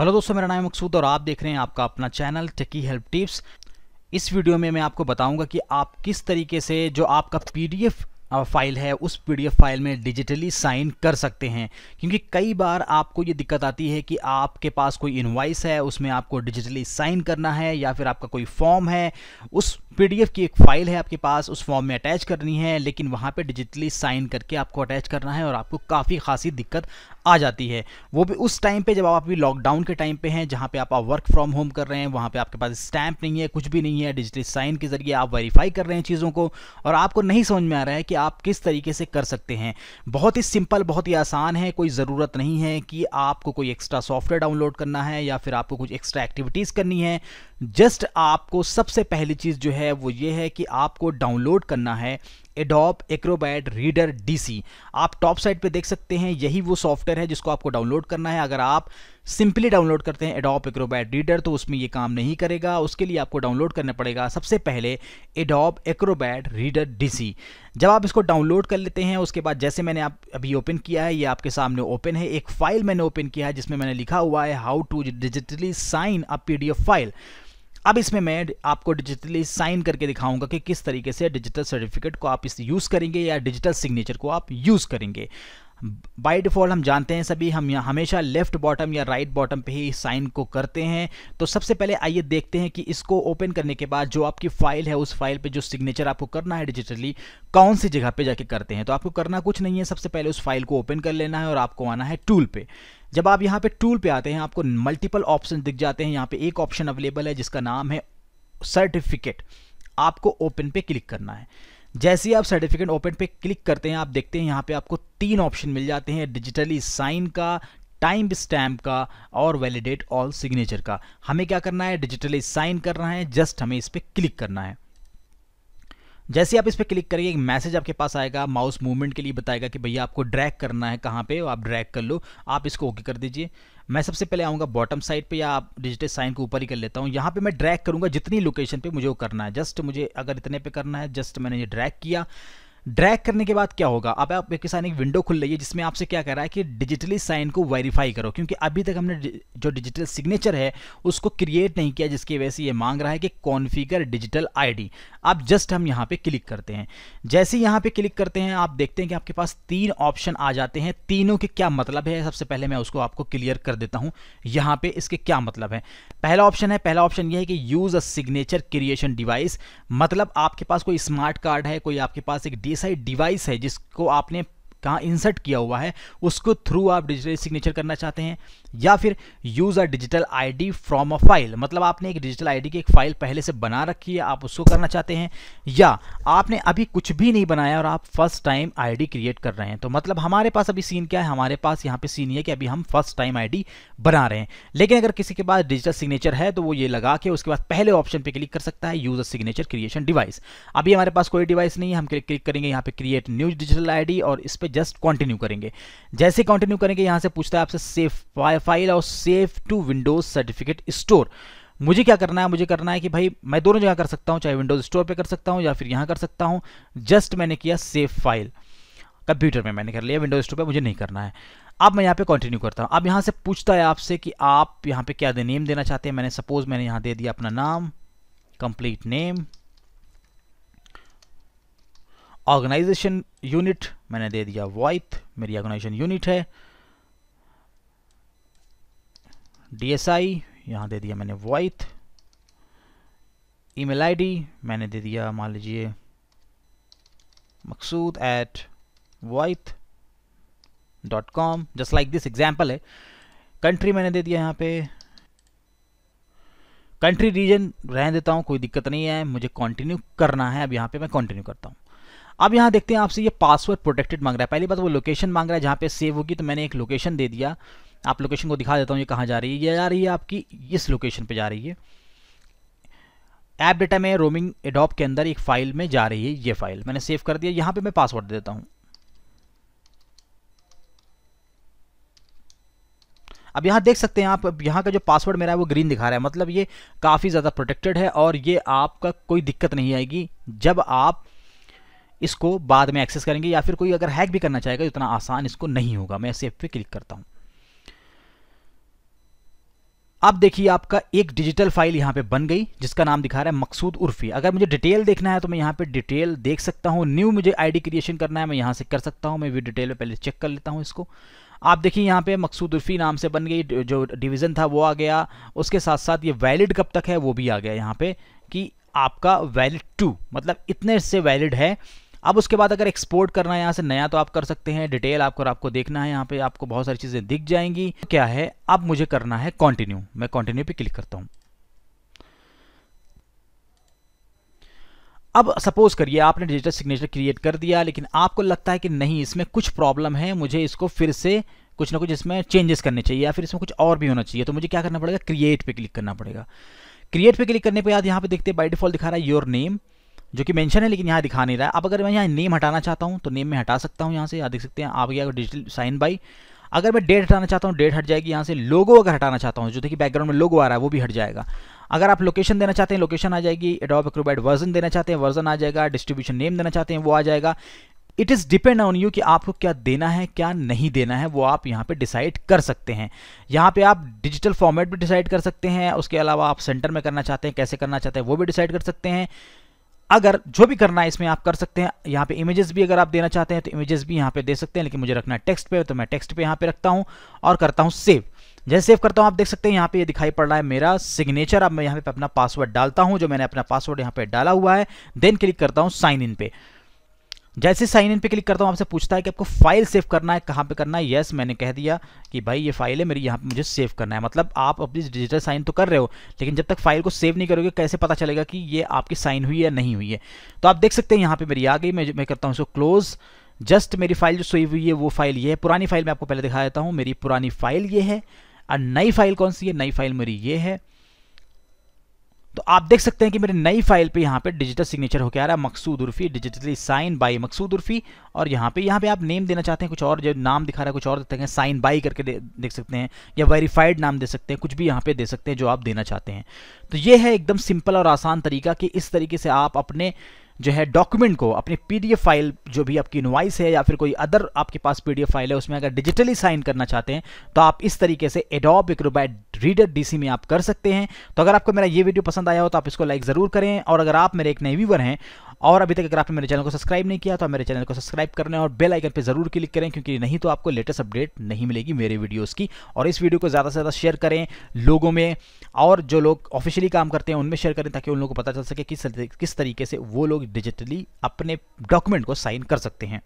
hello दोस्तों मेरा नाम मकसूद और आप देख रहे हैं आपका अपना चैनल टेकी हेल्प टिप्स इस वीडियो में मैं आपको बताऊंगा कि आप किस तरीके से जो आपका पीडीएफ फाइल है उस पीडीएफ फाइल में डिजिटली साइन कर सकते हैं क्योंकि कई बार आपको ये दिक्कत आती है कि आपके पास कोई इनवाइस है उसमें आपको डिजिटली साइन करना है या फिर आपका कोई फॉर्म है उस पीडीएफ की एक फ़ाइल है आपके पास उस फॉर्म में अटैच करनी है लेकिन वहाँ पे डिजिटली साइन करके आपको अटैच करना है और आपको काफ़ी खासी दिक्कत आ जाती है वो भी उस टाइम पे जब आप अभी लॉकडाउन के टाइम पे हैं जहाँ पे आप वर्क फ्रॉम होम कर रहे हैं वहाँ पे आपके पास स्टैंप नहीं है कुछ भी नहीं है डिजिटल साइन के जरिए आप वेरीफाई कर रहे हैं चीज़ों को और आपको नहीं समझ में आ रहा है कि आप किस तरीके से कर सकते हैं बहुत ही सिंपल बहुत ही आसान है कोई ज़रूरत नहीं है कि आपको कोई एक्स्ट्रा सॉफ्टवेयर डाउनलोड करना है या फिर आपको कुछ एक्स्ट्रा एक्टिविटीज़ करनी है जस्ट आपको सबसे पहली चीज़ जो है वो ये है कि आपको डाउनलोड करना है एडोप एक्रोबैट रीडर डीसी आप टॉप साइड पे देख सकते हैं यही वो सॉफ्टवेयर है जिसको आपको डाउनलोड करना है अगर आप सिंपली डाउनलोड करते हैं एडोप एक्रोबैट रीडर तो उसमें ये काम नहीं करेगा उसके लिए आपको डाउनलोड करना पड़ेगा सबसे पहले एडोप एक्रोबैट रीडर डीसी जब आप इसको डाउनलोड कर लेते हैं उसके बाद जैसे मैंने आप अभी ओपन किया है ये आपके सामने ओपन है एक फाइल मैंने ओपन किया है जिसमें मैंने लिखा हुआ है how to digitally sign a P file अब इसमें मैं आपको डिजिटली साइन करके दिखाऊंगा कि किस तरीके से डिजिटल सर्टिफिकेट को आप इस यूज़ करेंगे या डिजिटल सिग्नेचर को आप यूज़ करेंगे बाई डिफ़ॉल्ट हम जानते हैं सभी हम हमेशा लेफ्ट बॉटम या राइट right बॉटम पे ही साइन को करते हैं तो सबसे पहले आइए देखते हैं कि इसको ओपन करने के बाद जो आपकी फाइल है उस फाइल पे जो सिग्नेचर आपको करना है डिजिटली कौन सी जगह पे जाके करते हैं तो आपको करना कुछ नहीं है सबसे पहले उस फाइल को ओपन कर लेना है और आपको आना है टूल पे जब आप यहाँ पे टूल पे आते हैं आपको मल्टीपल ऑप्शन दिख जाते हैं यहाँ पे एक ऑप्शन अवेलेबल है जिसका नाम है सर्टिफिकेट आपको ओपन पे क्लिक करना है जैसे ही आप सर्टिफिकेट ओपन पे क्लिक करते हैं आप देखते हैं यहाँ पे आपको तीन ऑप्शन मिल जाते हैं डिजिटली साइन का टाइम स्टैम्प का और वैलिडेट ऑल सिग्नेचर का हमें क्या करना है डिजिटली साइन करना है जस्ट हमें इस पर क्लिक करना है जैसे आप इस पर क्लिक करेंगे एक मैसेज आपके पास आएगा माउस मूवमेंट के लिए बताएगा कि भैया आपको ड्रैग करना है कहाँ पे आप ड्रैग कर लो आप इसको ओके कर दीजिए मैं सबसे पहले आऊँगा बॉटम साइड पे या आप डिजिटल साइन को ऊपर ही कर लेता हूँ यहाँ पे मैं ड्रैग करूँगा जितनी लोकेशन पे मुझे वो करना है जस्ट मुझे अगर इतने पे करना है जस्ट मैंने ये ड्रैग किया ड्रैग करने के बाद क्या होगा अब आप आपके साथ एक विंडो खुल रही है जिसमें आपसे क्या कह रहा है कि डिजिटली साइन को वेरीफाई करो क्योंकि अभी तक हमने जो डिजिटल सिग्नेचर है उसको क्रिएट नहीं किया जिसकी वजह से ये मांग रहा है कि कॉन्फिगर डिजिटल आईडी आप जस्ट हम यहाँ पे क्लिक करते हैं जैसे ही यहाँ पे क्लिक करते हैं आप देखते हैं कि आपके पास तीन ऑप्शन आ जाते हैं तीनों के क्या मतलब है सबसे पहले मैं उसको आपको क्लियर कर देता हूँ यहाँ पर इसके क्या मतलब है पहला ऑप्शन है पहला ऑप्शन ये है कि use a signature creation device मतलब आपके पास कोई स्मार्ट कार्ड है कोई आपके पास एक ही डिवाइस है जिसको आपने कहाँ इंसर्ट किया हुआ है उसको थ्रू आप डिजिटल सिग्नेचर करना चाहते हैं या फिर use a digital ID from a file मतलब आपने एक डिजिटल आईडी की एक फाइल पहले से बना रखी है आप उसको करना चाहते हैं या आपने अभी कुछ भी नहीं बनाया और आप फर्स्ट टाइम आईडी क्रिएट कर रहे हैं तो मतलब हमारे पास अभी सीन क्या है हमारे पास यहाँ पे सीन ये कि अभी हम फर्स्ट टाइम आईडी बना रहे हैं लेकिन अगर किसी के पास डिजिटल सिग्नेचर है तो वो ये लगा के उसके बाद पहले ऑप्शन पे क्लिक कर सकता है use a signature creation device अभी हमारे पास कोई डिवाइस नहीं है हम क्लिक करेंगे यहाँ पे क्रिएट न्यू डिजिटल डी और इस पर पे जस्ट कंटिन्यू करेंगे जैसे कंटिन्यू करेंगे यहां से पूछता है आपसे सेफ फाइल और save to Windows certificate store मुझे क्या करना है मुझे करना है कि भाई मैं दोनों जगह कर सकता हूं चाहे विंडोज स्टोर पे कर सकता हूं या फिर यहां कर सकता हूं जस्ट मैंने किया सेफ फाइल कंप्यूटर में मैंने कर लिया विंडोज स्टोर पे मुझे नहीं करना है अब मैं यहाँ पे कंटिन्यू करता हूँ अब यहाँ से पूछता है आपसे कि आप यहाँ पे क्या नेम देना चाहते हैं मैंने सपोज मैंने यहाँ दे दिया अपना नाम कंप्लीट नेम ऑर्गेनाइजेशन यूनिट मैंने दे दिया वॉइथ मेरी ऑर्गेनाइजेशन यूनिट है डीएसआई यहां दे दिया मैंने वॉइथ ईमेल आईडी मैंने दे दिया मान लीजिए मकसूद एट वाइथ dot com just like this example है कंट्री मैंने दे दिया यहाँ पे कंट्री रीजन रहने देता हूँ कोई दिक्कत नहीं है मुझे कंटिन्यू करना है अब यहाँ पे मैं कंटिन्यू करता हूँ अब यहाँ देखते हैं आपसे ये पासवर्ड प्रोटेक्टेड मांग रहा है पहली बात वो लोकेशन मांग रहा है जहाँ पे सेव होगी तो मैंने एक लोकेशन दे दिया आप लोकेशन को दिखा देता हूँ ये कहाँ जा रही है ये जा रही है आपकी इस लोकेशन पर जा रही है ऐप डेटा में रोमिंग एडॉप के अंदर एक फाइल में जा रही है ये फाइल मैंने सेव कर दिया यहाँ पर मैं पासवर्ड दे देता हूँ अब यहाँ देख सकते हैं आप यहाँ का जो पासवर्ड मेरा है वो ग्रीन दिखा रहा है मतलब ये काफ़ी ज़्यादा प्रोटेक्टेड है और ये आपका कोई दिक्कत नहीं आएगी जब आप इसको बाद में एक्सेस करेंगे या फिर कोई अगर हैक भी करना चाहेगा इतना आसान इसको नहीं होगा मैं सेफ पे क्लिक करता हूं अब देखिए आपका एक डिजिटल फाइल यहां पे बन गई जिसका नाम दिखा रहा है मकसूद उर्फी अगर मुझे डिटेल देखना है तो मैं यहां पे डिटेल देख सकता हूं न्यू मुझे आईडी क्रिएशन करना है मैं यहाँ से कर सकता हूं मैं भी डिटेल में पहले चेक कर लेता हूँ इसको आप देखिए यहाँ पे मकसूद उर्फी नाम से बन गई जो डिवीज़न था वो आ गया उसके साथ साथ ये वैलिड कब तक है वो भी आ गया यहाँ पे कि आपका वैलिड टू मतलब इतने से वैलिड है अब उसके बाद अगर एक्सपोर्ट करना है यहाँ से नया तो आप कर सकते हैं डिटेल आपको आपको देखना है यहाँ पे आपको बहुत सारी चीज़ें दिख जाएंगी क्या है अब मुझे करना है कॉन्टिन्यू मैं कॉन्टिन्यू पे क्लिक करता हूं अब सपोज करिए आपने डिजिटल सिग्नेचर क्रिएट कर दिया लेकिन आपको लगता है कि नहीं इसमें कुछ प्रॉब्लम है मुझे इसको फिर से कुछ ना कुछ इसमें चेंजेस करने चाहिए या फिर इसमें कुछ और भी होना चाहिए तो मुझे क्या करना पड़ेगा क्रिएट पे क्लिक करना पड़ेगा क्रिएट पे क्लिक करने के बाद यहाँ पे देखते हैं बाय डिफॉल्ट दिखा रहा है योर नेम जो कि मेंशन है लेकिन यहाँ दिखा नहीं रहा है अब अगर मैं यहाँ नेम हटाना चाहता हूँ तो नेम में हटा सकता हूँ यहाँ से आप देख सकते हैं आप गया डिजिटल साइन बाई अगर मैं डेट हटाना चाहता हूँ डेट हट जाएगी यहाँ से लोगो अगर हटाना चाहता हूँ जो देखिए बैकग्राउंड में लोगो आ रहा है वो भी हट जाएगा अगर आप लोकेशन देना चाहते हैं लोकेशन आ जाएगी एडॉप एक्रोबाइट वर्जन देना चाहते हैं वर्जन आ जाएगा डिस्ट्रीब्यूशन नेम देना चाहते हैं वो आ जाएगा it is depend on you कि आपको क्या देना है क्या नहीं देना है वो आप यहाँ पे डिसाइड कर सकते हैं यहाँ पे आप डिजिटल फॉर्मेट भी डिसाइड कर सकते हैं उसके अलावा आप सेंटर में करना चाहते हैं कैसे करना चाहते हैं वो भी डिसाइड कर सकते हैं अगर जो भी करना है इसमें आप कर सकते हैं यहाँ पे इमेजेस भी अगर आप देना चाहते हैं तो इमेजेस भी यहाँ पे दे सकते हैं लेकिन मुझे रखना है टेक्स्ट पे तो मैं टेक्स्ट पे यहाँ पे रखता हूँ और करता हूँ सेव जैसे सेव करता हूँ आप देख सकते हैं यहाँ पे ये यह दिखाई पड़ रहा है मेरा सिग्नेचर अब मैं यहाँ पे अपना पासवर्ड डालता हूँ जो मैंने अपना पासवर्ड यहाँ पे डाला हुआ है देन क्लिक करता हूँ साइन इन पे जैसे साइन इन पे क्लिक करता हूँ आपसे पूछता है कि आपको फाइल सेव करना है कहाँ पे करना है यस मैंने कह दिया कि भाई ये फाइल है मेरी यहाँ पे मुझे सेव करना है मतलब आप अपनी डिजिटल साइन तो कर रहे हो लेकिन जब तक फाइल को सेव नहीं करोगे कैसे पता चलेगा कि ये आपकी साइन हुई या नहीं हुई है तो आप देख सकते हैं यहाँ पर मेरी आ गई मैं मैं करता हूँ उसको क्लोज़ जस्ट मेरी फाइल जो सेव हुई है वो फाइल ये है पुरानी फाइल मैं आपको पहले दिखा देता हूँ मेरी पुरानी फाइल ये है और नई फाइल कौन सी है नई फाइल मेरी ये है तो आप देख सकते हैं कि मेरी नई फाइल पे यहाँ पे डिजिटल सिग्नेचर होकर आ रहा है Maqsood Urfi digitally sign by Maqsood Urfi और यहाँ पे यहाँ पे आप नेम देना चाहते हैं कुछ और जो नाम दिखा रहा है कुछ और देते हैं साइन बाई करके दे, देख सकते हैं या वेरीफाइड नाम दे सकते हैं कुछ भी यहाँ पे दे सकते हैं जो आप देना चाहते हैं तो ये है एकदम सिंपल और आसान तरीका कि इस तरीके से आप अपने जो है डॉक्यूमेंट को अपनी पीडीएफ फाइल जो भी आपकी इनवाइस है या फिर कोई अदर आपके पास पीडीएफ फाइल है उसमें अगर डिजिटली साइन करना चाहते हैं तो आप इस तरीके से एडोब एक्रोबैट रीडर डीसी में आप कर सकते हैं तो अगर आपको मेरा ये वीडियो पसंद आया हो तो आप इसको लाइक ज़रूर करें और अगर आप मेरे एक नए व्यूवर हैं और अभी तक अगर आपने मेरे चैनल को सब्सक्राइब नहीं किया तो मेरे चैनल को सब्सक्राइब करने और बेल आइकन पर जरूर क्लिक करें क्योंकि नहीं तो आपको लेटेस्ट अपडेट नहीं मिलेगी मेरे वीडियोज़ की और इस वीडियो को ज़्यादा से ज़्यादा शेयर करें लोगों में और जो लोग ऑफिशियली काम करते हैं उनमें शेयर करें ताकि उन लोगों को पता चल सके किस किस तरीके से वो लोग डिजिटली अपने डॉक्यूमेंट को साइन कर सकते हैं